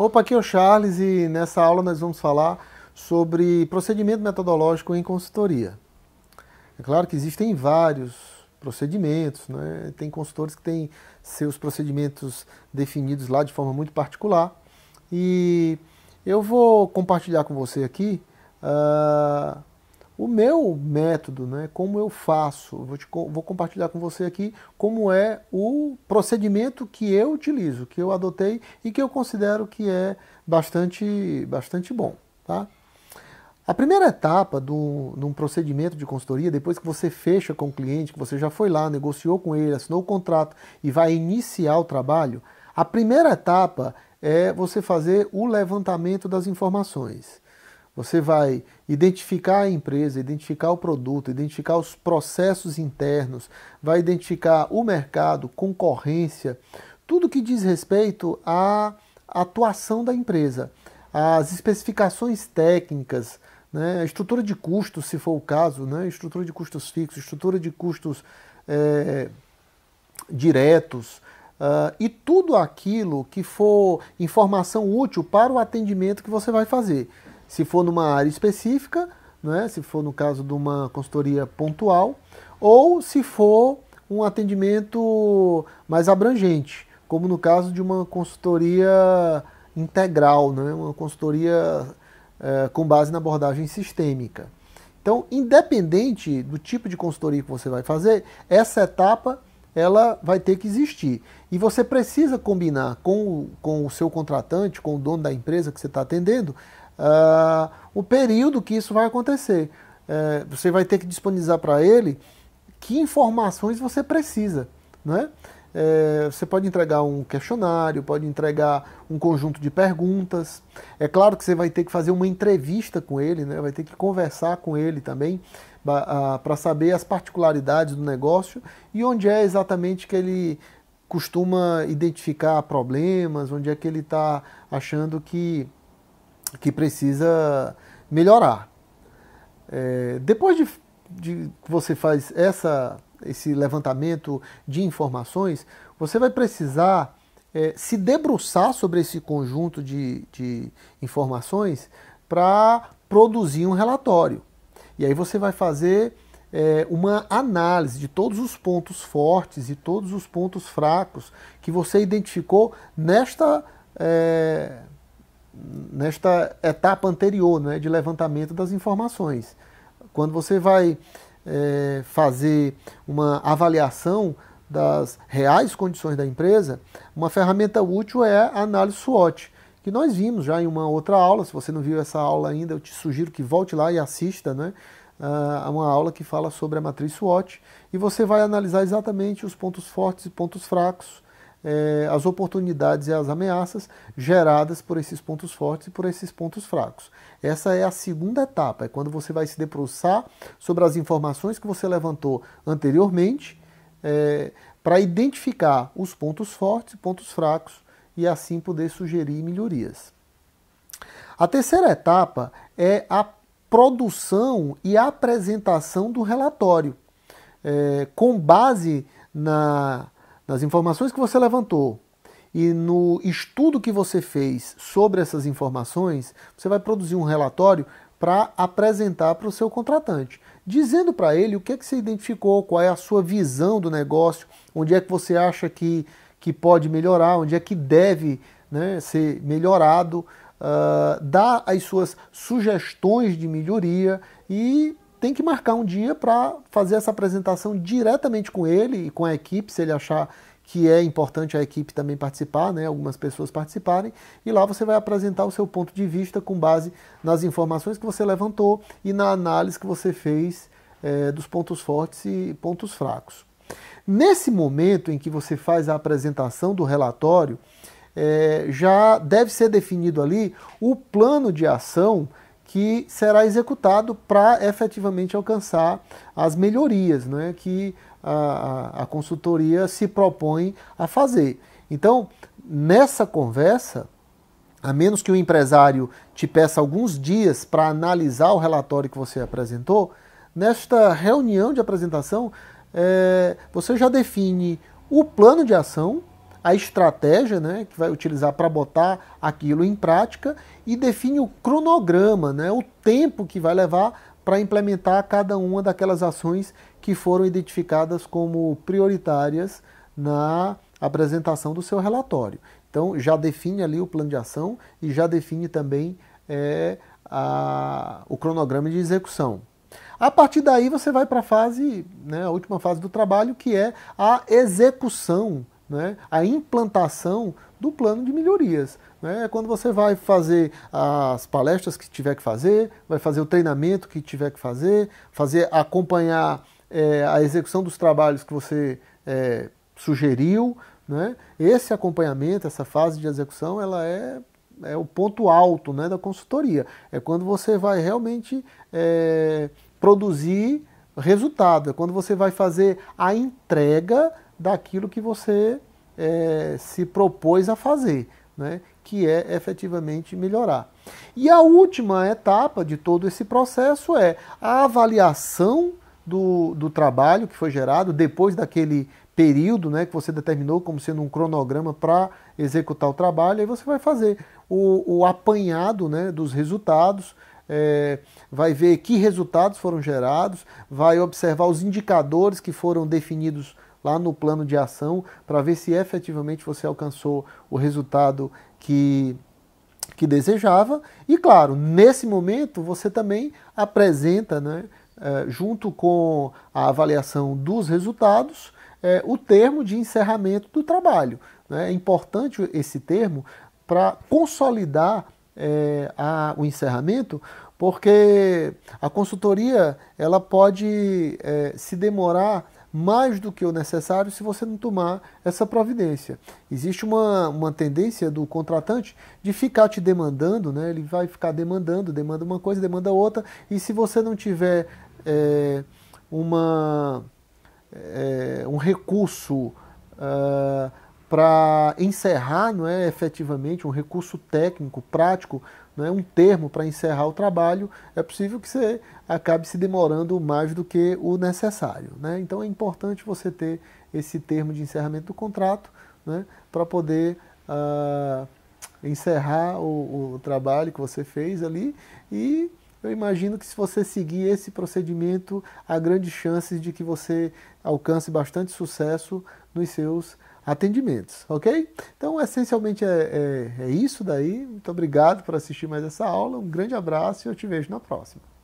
Opa, aqui é o Charles e nessa aula nós vamos falar sobre procedimento metodológico em consultoria. É claro que existem vários procedimentos, né? tem consultores que têm seus procedimentos definidos lá de forma muito particular e eu vou compartilhar com você aqui ah, o meu método, né, como eu faço, vou, te, vou compartilhar com você aqui como é o procedimento que eu utilizo, que eu adotei e que eu considero que é bastante, bastante bom. Tá? A primeira etapa de um procedimento de consultoria, depois que você fecha com o cliente, que você já foi lá, negociou com ele, assinou o contrato e vai iniciar o trabalho, a primeira etapa é você fazer o levantamento das informações. Você vai identificar a empresa, identificar o produto, identificar os processos internos, vai identificar o mercado, concorrência, tudo que diz respeito à atuação da empresa, às especificações técnicas, né, a estrutura de custos, se for o caso, né, estrutura de custos fixos, estrutura de custos é, diretos, Uh, e tudo aquilo que for informação útil para o atendimento que você vai fazer se for numa área específica, né, se for no caso de uma consultoria pontual, ou se for um atendimento mais abrangente, como no caso de uma consultoria integral, né, uma consultoria é, com base na abordagem sistêmica. Então, independente do tipo de consultoria que você vai fazer, essa etapa ela vai ter que existir. E você precisa combinar com, com o seu contratante, com o dono da empresa que você está atendendo, uh, o período que isso vai acontecer. Uh, você vai ter que disponibilizar para ele que informações você precisa. Né? É, eh, você pode entregar um questionário, pode entregar um conjunto de perguntas. É claro que você vai ter que fazer uma entrevista com ele, né? vai ter que conversar com ele também ah, para saber as particularidades do negócio e onde é exatamente que ele costuma identificar problemas, onde é que ele está achando que que precisa melhorar. É, depois de, de que você faz essa, esse levantamento de informações, você vai precisar é, se debruçar sobre esse conjunto de, de informações para produzir um relatório. E aí você vai fazer é, uma análise de todos os pontos fortes e todos os pontos fracos que você identificou nesta. É, nesta etapa anterior né, de levantamento das informações. Quando você vai é, fazer uma avaliação das reais condições da empresa, uma ferramenta útil é a análise SWOT, que nós vimos já em uma outra aula. Se você não viu essa aula ainda, eu te sugiro que volte lá e assista né, ah, a uma aula que fala sobre a matriz SWOT. E você vai analisar exatamente os pontos fortes e pontos fracos eh, as oportunidades e as ameaças geradas por esses pontos fortes e por esses pontos fracos. Essa é a segunda etapa, é quando você vai se debruçar sobre as informações que você levantou anteriormente eh, para identificar os pontos fortes e pontos fracos e assim poder sugerir melhorias. A terceira etapa é a produção e apresentação do relatório, eh, com base na nas informações que você levantou e no estudo que você fez sobre essas informações, você vai produzir um relatório para apresentar para o seu contratante, dizendo para ele o que é que você identificou, qual é a sua visão do negócio, onde é que você acha que, que pode melhorar, onde é que deve né, ser melhorado, uh, ah, dar as suas sugestões de melhoria e tem que marcar um dia para fazer essa apresentação diretamente com ele e com a equipe, se ele achar que é importante a equipe também participar, né, algumas pessoas participarem, e lá você vai apresentar o seu ponto de vista com base nas informações que você levantou e na análise que você fez é, dos pontos fortes e pontos fracos. Nesse momento em que você faz a apresentação do relatório, é, já deve ser definido ali o plano de ação que será executado para efetivamente alcançar as melhorias né, que a, a, consultoria se propõe a fazer. Então, nessa conversa, a menos que o empresário te peça alguns dias para analisar o relatório que você apresentou, nesta reunião de apresentação, é, você já define o plano de ação a estratégia né, que vai utilizar para botar aquilo em prática e define o cronograma, né, o tempo que vai levar para implementar cada uma daquelas ações que foram identificadas como prioritárias na apresentação do seu relatório. Então, já define ali o plano de ação e já define também é, a, o cronograma de execução. A partir daí, você vai para a fase, né, a última fase do trabalho, que é a execução né, a implantação do plano de melhorias. Né? É quando você vai fazer as palestras que tiver que fazer, vai fazer o treinamento que tiver que fazer, fazer acompanhar é, a execução dos trabalhos que você é, sugeriu. Né? Esse acompanhamento, essa fase de execução, ela é, é o ponto alto né, da consultoria. É quando você vai realmente é, produzir resultado, é quando você vai fazer a entrega daquilo que você é, se propôs a fazer, né? que é efetivamente melhorar. E a última etapa de todo esse processo é a avaliação do, do trabalho que foi gerado depois daquele período né, que você determinou como sendo um cronograma para executar o trabalho, aí você vai fazer o, o apanhado né, dos resultados, é, vai ver que resultados foram gerados, vai observar os indicadores que foram definidos lá no plano de ação para ver se efetivamente você alcançou o resultado que que desejava. E claro, nesse momento você também apresenta, né, é, junto com a avaliação dos resultados, é, o termo de encerramento do trabalho. Né. É importante esse termo para consolidar é, o encerramento, porque a consultoria ela pode se demorar mais do que o necessário se você não tomar essa providência. Existe uma, uma tendência do contratante de ficar te demandando, né? ele vai ficar demandando, demanda uma coisa, demanda outra, e se você não tiver é, uma, é, um recurso. Uh, para encerrar não é, efetivamente um recurso técnico, prático, não é, um termo para encerrar o trabalho, é possível que você acabe se demorando mais do que o necessário. Né? Então é importante você ter esse termo de encerramento do contrato né, para poder uh, encerrar o, o trabalho que você fez ali e eu imagino que se você seguir esse procedimento, há grandes chances de que você alcance bastante sucesso nos seus atendimentos, ok? Então, essencialmente é, é, é isso daí. Muito obrigado por assistir mais essa aula. Um grande abraço e eu te vejo na próxima.